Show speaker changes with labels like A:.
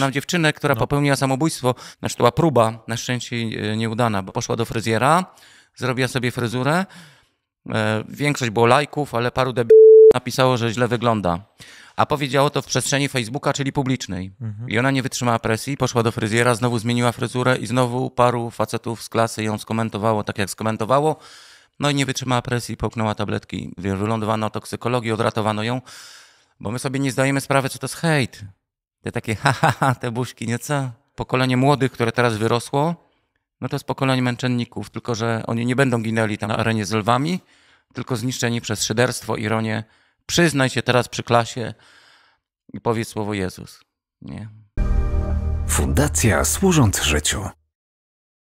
A: Mam dziewczynę, która no. popełniła samobójstwo, znaczy to była próba, na szczęście e, nieudana, bo poszła do fryzjera, zrobiła sobie fryzurę. E, większość było lajków, ale paru debi napisało, że źle wygląda. A powiedziało to w przestrzeni Facebooka, czyli publicznej. Mhm. I ona nie wytrzymała presji, poszła do fryzjera, znowu zmieniła fryzurę i znowu paru facetów z klasy ją skomentowało tak, jak skomentowało. No i nie wytrzymała presji, połknęła tabletki, wylądowano toksykologii, odratowano ją, bo my sobie nie zdajemy sprawy, co to jest hejt te takie ha, ha, ha, te buźki, nieco. Pokolenie młodych, które teraz wyrosło, no to jest pokolenie męczenników, tylko że oni nie będą ginęli tam na arenie z lwami, tylko zniszczeni przez szyderstwo, ironię. Przyznaj się teraz przy klasie i powiedz słowo Jezus. Nie?
B: Fundacja Służąc Życiu.